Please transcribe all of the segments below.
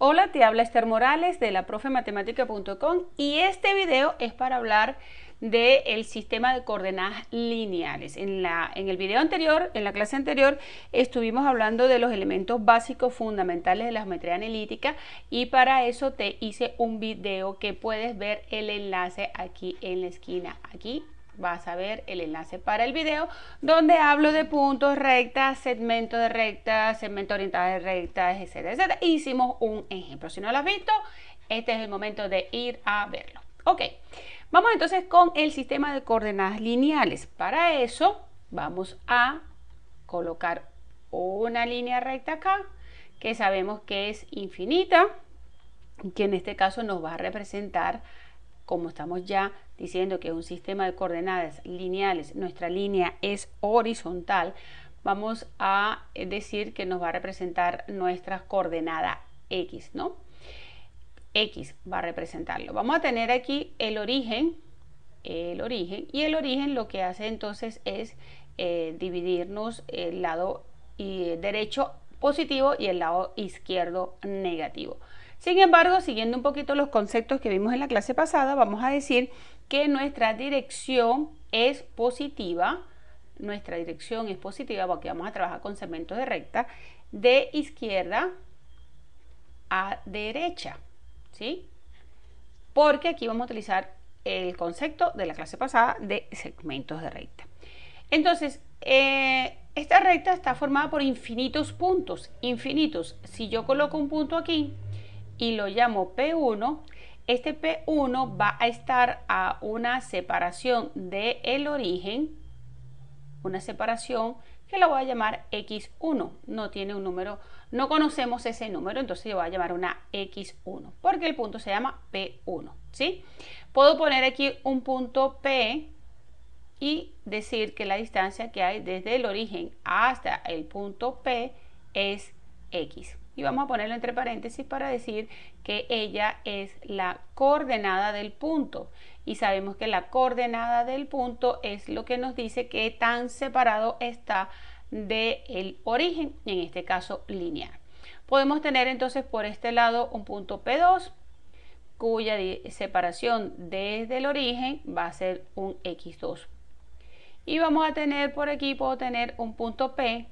Hola, te habla Esther Morales de la profematemática.com y este video es para hablar del sistema de coordenadas lineales. En, la, en el video anterior, en la clase anterior, estuvimos hablando de los elementos básicos fundamentales de la geometría analítica y para eso te hice un video que puedes ver el enlace aquí en la esquina, aquí vas a ver el enlace para el video donde hablo de puntos, rectas, segmento de rectas, segmento orientados de rectas, etcétera, etcétera. Hicimos un ejemplo. Si no lo has visto, este es el momento de ir a verlo. Ok, vamos entonces con el sistema de coordenadas lineales. Para eso vamos a colocar una línea recta acá que sabemos que es infinita que en este caso nos va a representar, como estamos ya diciendo que un sistema de coordenadas lineales, nuestra línea es horizontal, vamos a eh, decir que nos va a representar nuestra coordenada X, ¿no? X va a representarlo. Vamos a tener aquí el origen, el origen, y el origen lo que hace entonces es eh, dividirnos el lado eh, derecho positivo y el lado izquierdo negativo. Sin embargo, siguiendo un poquito los conceptos que vimos en la clase pasada, vamos a decir que nuestra dirección es positiva, nuestra dirección es positiva porque vamos a trabajar con segmentos de recta, de izquierda a derecha, ¿sí? Porque aquí vamos a utilizar el concepto de la clase pasada de segmentos de recta. Entonces, eh, esta recta está formada por infinitos puntos, infinitos. Si yo coloco un punto aquí y lo llamo P1, este P1 va a estar a una separación del el origen, una separación que la voy a llamar X1. No tiene un número, no conocemos ese número, entonces yo voy a llamar una X1, porque el punto se llama P1, ¿sí? Puedo poner aquí un punto P y decir que la distancia que hay desde el origen hasta el punto P es X y vamos a ponerlo entre paréntesis para decir que ella es la coordenada del punto. Y sabemos que la coordenada del punto es lo que nos dice qué tan separado está del el origen, en este caso lineal. Podemos tener entonces por este lado un punto P2 cuya separación desde el origen va a ser un X2. Y vamos a tener por aquí, puedo tener un punto P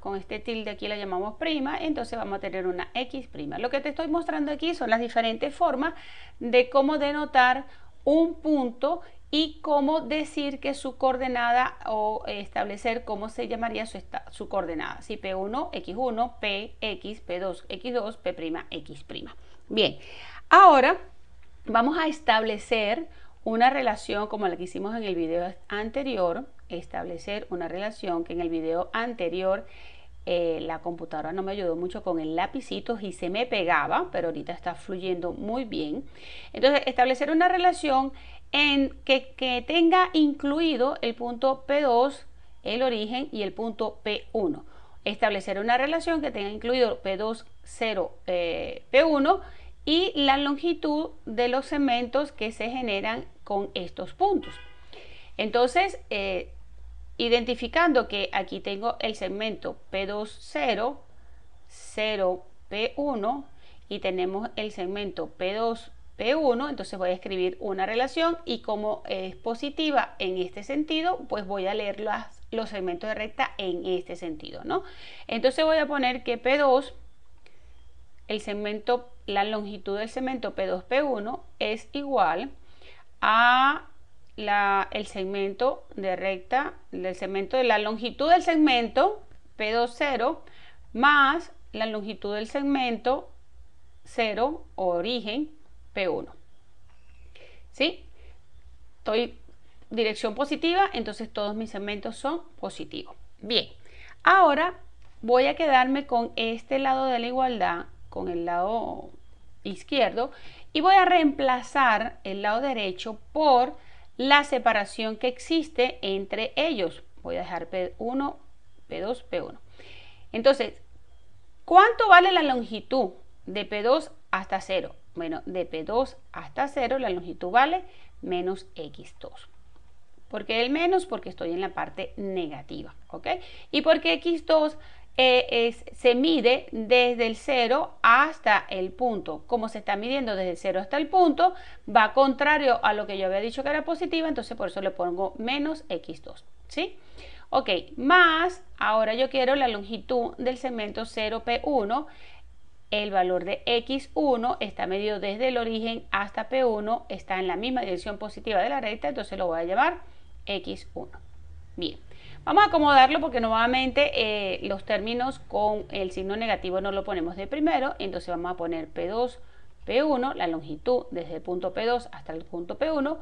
con este tilde aquí la llamamos prima, entonces vamos a tener una x prima. Lo que te estoy mostrando aquí son las diferentes formas de cómo denotar un punto y cómo decir que su coordenada o establecer cómo se llamaría su, coordenada. Si P1, X1, PX, P2, X2, P', X'. Bien, ahora vamos a establecer una relación como la que hicimos en el video anterior establecer una relación que en el video anterior eh, la computadora no me ayudó mucho con el lapicito y se me pegaba, pero ahorita está fluyendo muy bien. Entonces, establecer una relación en que, tenga incluido el punto P2, el origen y el punto P1. Establecer una relación que tenga incluido P2, 0, P1 y la longitud de los segmentos que se generan con estos puntos. Entonces, eh, Identificando que aquí tengo el segmento P20, 0, P1 y tenemos el segmento P2, P1, entonces voy a escribir una relación y como es positiva en este sentido, pues voy a leer las, los segmentos de recta en este sentido, ¿no? Entonces voy a poner que P2, el segmento, la longitud del segmento P2, P1 es igual a el segmento de recta, el segmento de la longitud del segmento P20 más la longitud del segmento 0 o origen P1. ¿Sí? Estoy dirección positiva, entonces todos mis segmentos son positivos. Bien, ahora voy a quedarme con este lado de la igualdad, con el lado izquierdo, y voy a reemplazar el lado derecho por la separación que existe entre ellos. Voy a dejar P1, P2, P1. Entonces, ¿cuánto vale la longitud de P2 hasta 0? Bueno, de P2 hasta 0 la longitud vale menos X2. ¿Por qué el menos? Porque estoy en la parte negativa, ¿ok? Y porque X2 e es, se mide desde el 0 hasta el punto. Como se está midiendo desde el 0 hasta el punto, va contrario a lo que yo había dicho que era positiva, entonces por eso le pongo menos x2. ¿Sí? Ok, más, ahora yo quiero la longitud del segmento 0P1. El valor de X1 está medido desde el origen hasta P1, está en la misma dirección positiva de la recta, entonces lo voy a llamar X1. Bien. Vamos a acomodarlo porque nuevamente eh, los términos con el signo negativo no lo ponemos de primero, entonces vamos a poner P2, P1, la longitud desde el punto P2 hasta el punto P1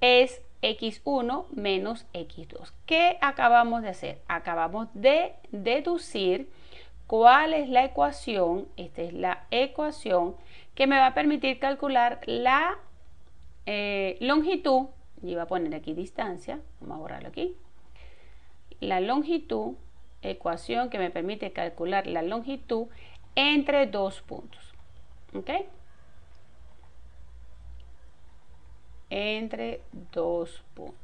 es x1 menos x2. ¿Qué acabamos de hacer? Acabamos de deducir cuál es la ecuación, esta es la ecuación que me va a permitir calcular la eh, longitud, y iba a poner aquí distancia, vamos a borrarlo aquí, la longitud, ecuación que me permite calcular la longitud entre dos puntos. ¿Ok? Entre dos puntos.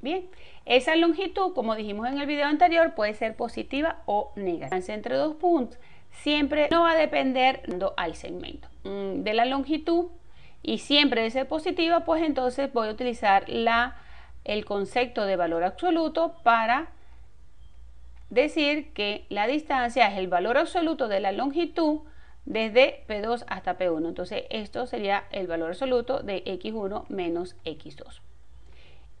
Bien, esa longitud, como dijimos en el video anterior, puede ser positiva o negativa. Entre dos puntos siempre no va a depender al segmento mm, de la longitud y siempre debe ser positiva, pues entonces voy a utilizar la el concepto de valor absoluto para decir que la distancia es el valor absoluto de la longitud desde P2 hasta P1. Entonces esto sería el valor absoluto de x1 menos x2.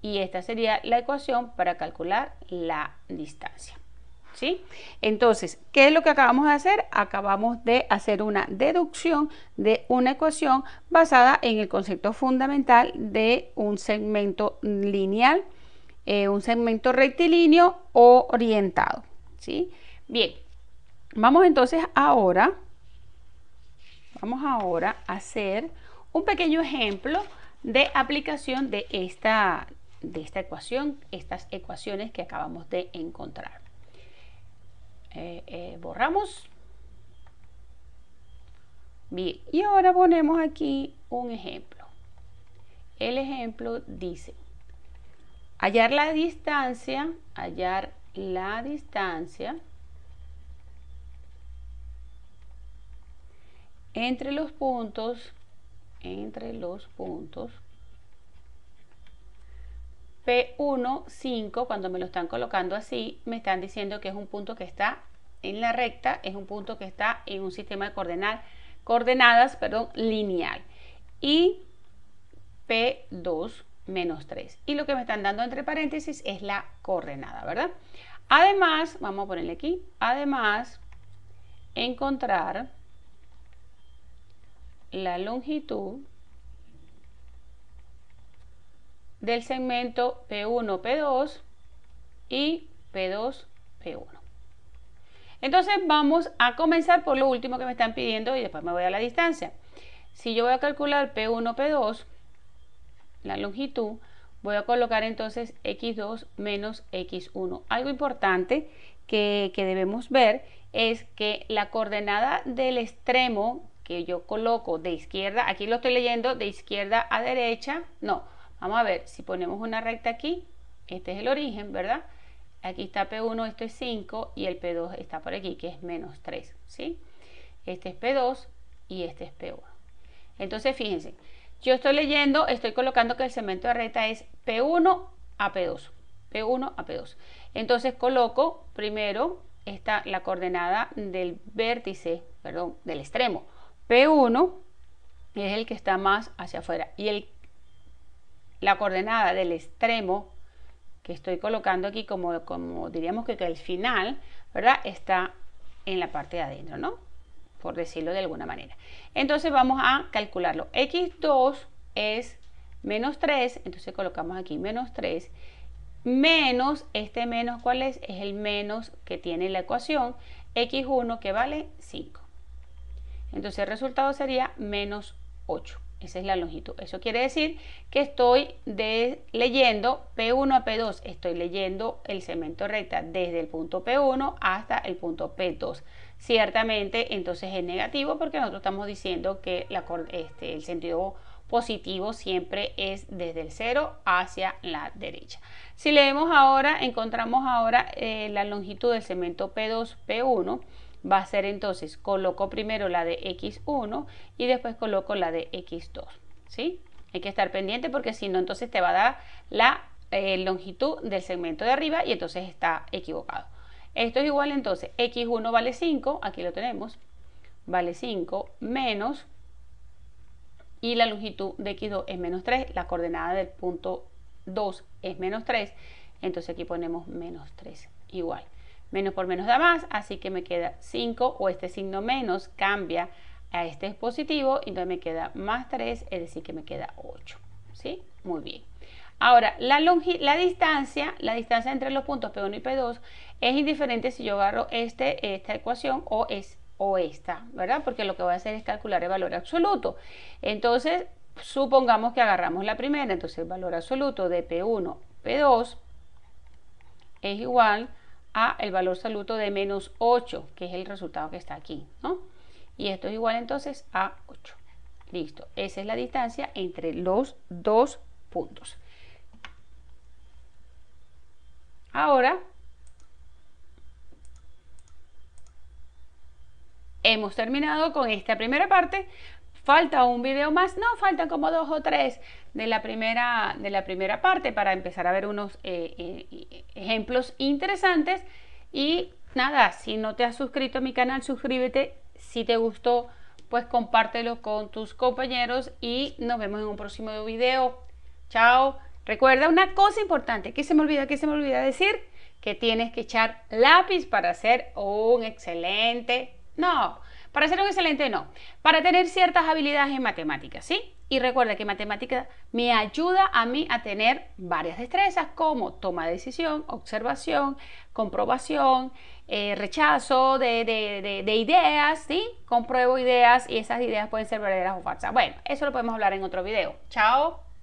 Y esta sería la ecuación para calcular la distancia. ¿Sí? Entonces, ¿qué es lo que acabamos de hacer? Acabamos de hacer una deducción de una ecuación basada en el concepto fundamental de un segmento lineal, eh, un segmento rectilíneo orientado, ¿sí? Bien, vamos entonces ahora, vamos ahora a hacer un pequeño ejemplo de aplicación de esta, de esta ecuación, estas ecuaciones que acabamos de encontrar. Eh, eh, borramos. Bien, y ahora ponemos aquí un ejemplo. El ejemplo dice, hallar la distancia, hallar la distancia entre los puntos, entre los puntos P1, 5, cuando me lo están colocando así, me están diciendo que es un punto que está en la recta, es un punto que está en un sistema de coordenadas perdón, lineal. Y P2 menos 3. Y lo que me están dando entre paréntesis es la coordenada, ¿verdad? Además, vamos a ponerle aquí, además, encontrar la longitud del segmento P1, P2 y P2, P1. Entonces vamos a comenzar por lo último que me están pidiendo y después me voy a la distancia. Si yo voy a calcular P1, P2, la longitud, voy a colocar entonces x2 menos x1. Algo importante que, debemos ver es que la coordenada del extremo que yo coloco de izquierda, aquí lo estoy leyendo de izquierda a derecha, no, Vamos a ver, si ponemos una recta aquí, este es el origen, ¿verdad? Aquí está P1, esto es 5 y el P2 está por aquí, que es menos 3, ¿sí? Este es P2 y este es P1. Entonces, fíjense, yo estoy leyendo, estoy colocando que el segmento de recta es P1 a P2, P1 a P2. Entonces coloco primero esta, la coordenada del vértice, perdón, del extremo. P1 es el que está más hacia afuera y el la coordenada del extremo que estoy colocando aquí como, como diríamos que, el final, ¿verdad? Está en la parte de adentro, ¿no? Por decirlo de alguna manera. Entonces vamos a calcularlo. X2 es menos 3, entonces colocamos aquí menos 3, menos, este menos, ¿cuál es? Es el menos que tiene la ecuación, X1 que vale 5. Entonces el resultado sería menos 8. Esa es la longitud. Eso quiere decir que estoy leyendo P1 a P2. Estoy leyendo el segmento recta desde el punto P1 hasta el punto P2. Ciertamente, entonces es negativo porque nosotros estamos diciendo que este, el sentido positivo siempre es desde el 0 hacia la derecha. Si leemos ahora, encontramos ahora eh, la longitud del segmento P2, P1 va a ser entonces coloco primero la de x1 y después coloco la de x2, ¿sí? Hay que estar pendiente porque si no entonces te va a dar la eh, longitud del segmento de arriba y entonces está equivocado. Esto es igual entonces, x1 vale 5, aquí lo tenemos, vale 5 menos y la longitud de x2 es menos 3, la coordenada del punto 2 es menos 3, entonces aquí ponemos menos 3 igual. Menos por menos da más, así que me queda 5 o este signo menos cambia a este positivo y entonces me queda más 3, es decir que me queda 8. ¿Sí? Muy bien. Ahora, la, distancia, la distancia entre los puntos P1 y P2 es indiferente si yo agarro este, esta ecuación o, es, o esta, ¿verdad? Porque lo que voy a hacer es calcular el valor absoluto. Entonces, supongamos que agarramos la primera, entonces el valor absoluto de P1, P2 es igual a a el valor absoluto de menos 8, que es el resultado que está aquí, ¿no? Y esto es igual entonces a 8. Listo, esa es la distancia entre los dos puntos. Ahora, hemos terminado con esta primera parte. Falta un video más, no, faltan como dos o tres de la primera, de la primera parte para empezar a ver unos eh, eh, ejemplos interesantes. Y nada, si no te has suscrito a mi canal, suscríbete. Si te gustó, pues compártelo con tus compañeros y nos vemos en un próximo video. Chao. Recuerda una cosa importante que se me olvida, que se me olvida decir, que tienes que echar lápiz para hacer un excelente... No, para ser un excelente no, para tener ciertas habilidades en matemáticas, ¿sí? Y recuerda que matemática me ayuda a mí a tener varias destrezas como toma de decisión, observación, comprobación, eh, rechazo de, de, ideas, ¿sí? Compruebo ideas y esas ideas pueden ser verdaderas o falsas. Bueno, eso lo podemos hablar en otro video. Chao.